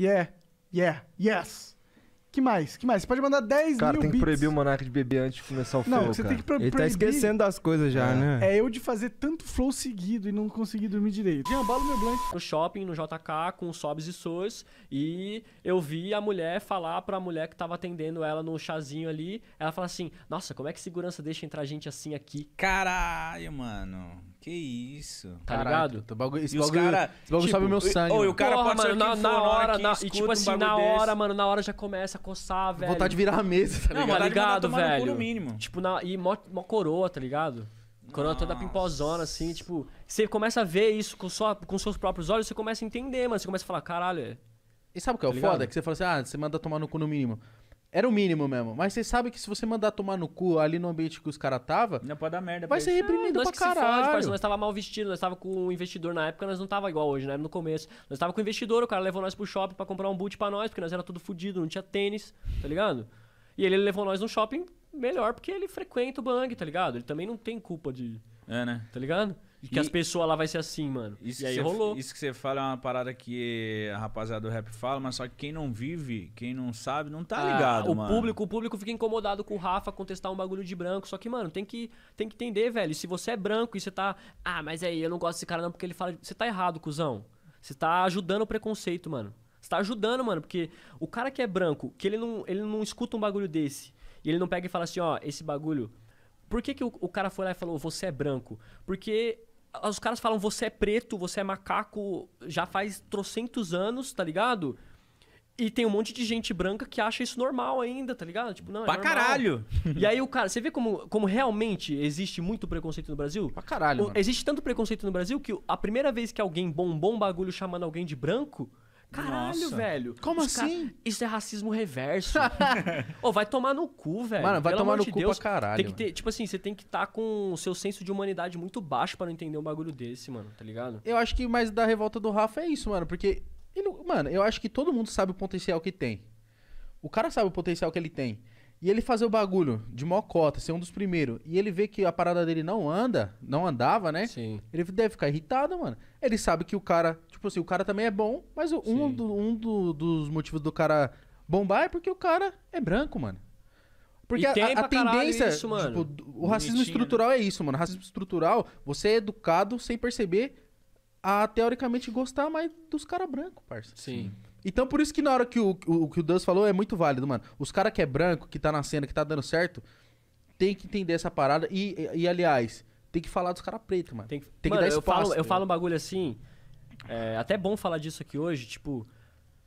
Yeah, yeah, yes. Que mais? Que mais? Você pode mandar 10 cara, mil tem que beats. proibir o Monark de beber antes de começar o flow, Não, você cara. tem que pro Ele tá proibir... tá esquecendo das coisas já, é. né? É eu de fazer tanto flow seguido e não conseguir dormir direito. bala meu blank. No shopping, no JK, com sobs e sois. E eu vi a mulher falar pra mulher que tava atendendo ela no chazinho ali. Ela fala assim, nossa, como é que segurança deixa entrar gente assim aqui? Caralho, mano. Que isso. Tá Caraca. ligado? Tô bagulho, esse, bagulho, cara, esse bagulho tipo, sobe meu sangue. Ou, o cara Porra, mano, na, na hora, na, e tipo assim, na hora, desse. mano, na hora já começa a coçar, velho. Vontade de virar a mesa, tá ligado? Não, tá ligado, velho? mínimo. Tipo, na, e mó, mó coroa, tá ligado? Coroa Nossa. toda pimpozona, assim, tipo... Você começa a ver isso com, sua, com seus próprios olhos, você começa a entender, mano. Você começa a falar, caralho... É. E sabe o que é tá o foda? foda? É que você fala assim, ah, você manda tomar no cu no mínimo. Era o mínimo mesmo. Mas você sabe que se você mandar tomar no cu ali no ambiente que os caras tava... Não pode dar merda. Vai ser é reprimido ah, pra caralho. Fode, nós tava mal vestido, nós tava com um investidor na época, nós não tava igual hoje, né? No começo. Nós tava com um investidor, o cara levou nós pro shopping pra comprar um boot pra nós, porque nós era tudo fudido, não tinha tênis, tá ligado? E ele levou nós no shopping melhor, porque ele frequenta o bang, tá ligado? Ele também não tem culpa de... É, né? Tá ligado? E que as pessoas lá vai ser assim, mano. Isso e aí cê, rolou. Isso que você fala é uma parada que a rapaziada do rap fala, mas só que quem não vive, quem não sabe, não tá ah, ligado, o mano. Público, o público fica incomodado com o Rafa contestar um bagulho de branco. Só que, mano, tem que, tem que entender, velho. Se você é branco e você tá. Ah, mas aí eu não gosto desse cara não porque ele fala. Você tá errado, cuzão. Você tá ajudando o preconceito, mano. Você tá ajudando, mano, porque o cara que é branco, que ele não, ele não escuta um bagulho desse, e ele não pega e fala assim, ó, esse bagulho por que, que o, o, cara foi lá e falou, você é branco? Porque os caras falam, você é preto, você é macaco, já faz trocentos anos, tá ligado? E tem um monte de gente branca que acha isso normal ainda, tá ligado? Tipo, não, é pra caralho! E aí o cara, você vê como, como realmente existe muito preconceito no Brasil? Pra caralho. O, existe tanto preconceito no Brasil que a primeira vez que alguém bombou um bagulho chamando alguém de branco, Caralho, Nossa. velho. Como Os assim? Ca... Isso é racismo reverso. Ô, oh, vai tomar no cu, velho. Mano, vai Pelo tomar no de cu Deus, pra caralho. Tem que ter, tipo assim, você tem que estar tá com o seu senso de humanidade muito baixo para não entender um bagulho desse, mano, tá ligado? Eu acho que mais da revolta do Rafa é isso, mano, porque ele, mano, eu acho que todo mundo sabe o potencial que tem. O cara sabe o potencial que ele tem. E ele fazer o bagulho de mocota, ser um dos primeiros, e ele vê que a parada dele não anda, não andava, né? Sim. Ele deve ficar irritado, mano. Ele sabe que o cara, tipo assim, o cara também é bom, mas um, do, um do, dos motivos do cara bombar é porque o cara é branco, mano. Porque a, a tendência, isso, tipo, o racismo Bonitinho, né? estrutural né? é isso, mano. O racismo estrutural, você é educado sem perceber a teoricamente gostar mais dos caras brancos, parça. Sim. Assim. Então por isso que na hora que o, o, que o Deus falou é muito válido, mano. Os cara que é branco, que tá na cena, que tá dando certo, tem que entender essa parada e, e, e aliás, tem que falar dos cara preto, mano. Tem que, tem mano, dar espaço. Eu falo, eu falo um bagulho assim, é até bom falar disso aqui hoje, tipo,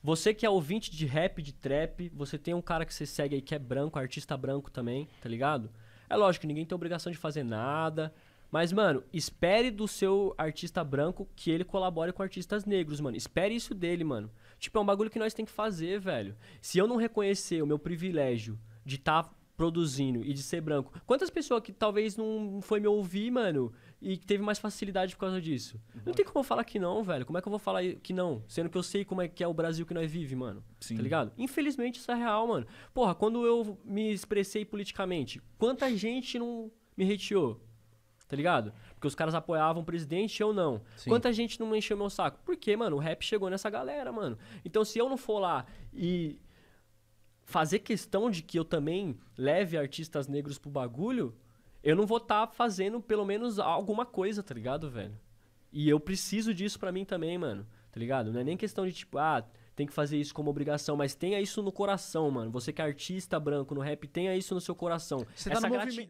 você que é ouvinte de rap, de trap, você tem um cara que você segue aí que é branco, artista branco também, tá ligado? É lógico, ninguém tem obrigação de fazer nada, mas, mano, espere do seu artista branco que ele colabore com artistas negros, mano. Espere isso dele, mano. Tipo, é um bagulho que nós tem que fazer, velho. Se eu não reconhecer o meu privilégio de estar tá produzindo e de ser branco, quantas pessoas que talvez não foi me ouvir, mano, e que teve mais facilidade por causa disso? Uhum. Não tem como eu falar que não, velho. Como é que eu vou falar que não? Sendo que eu sei como é que é o Brasil que nós vivemos, mano. Tá Sim. Tá ligado? Infelizmente isso é real, mano. Porra, quando eu me expressei politicamente, quanta gente não me retiou? Tá ligado? Porque os caras apoiavam o presidente, eu não. Sim. Quanta gente não encheu meu saco? por quê mano, o rap chegou nessa galera, mano. Então, se eu não for lá e fazer questão de que eu também leve artistas negros pro bagulho, eu não vou estar tá fazendo pelo menos alguma coisa, tá ligado, velho? E eu preciso disso para mim também, mano. Tá ligado? Não é nem questão de tipo, ah, tem que fazer isso como obrigação, mas tenha isso no coração, mano. Você que é artista branco no rap, tenha isso no seu coração. Você tá Essa tá no gratidão.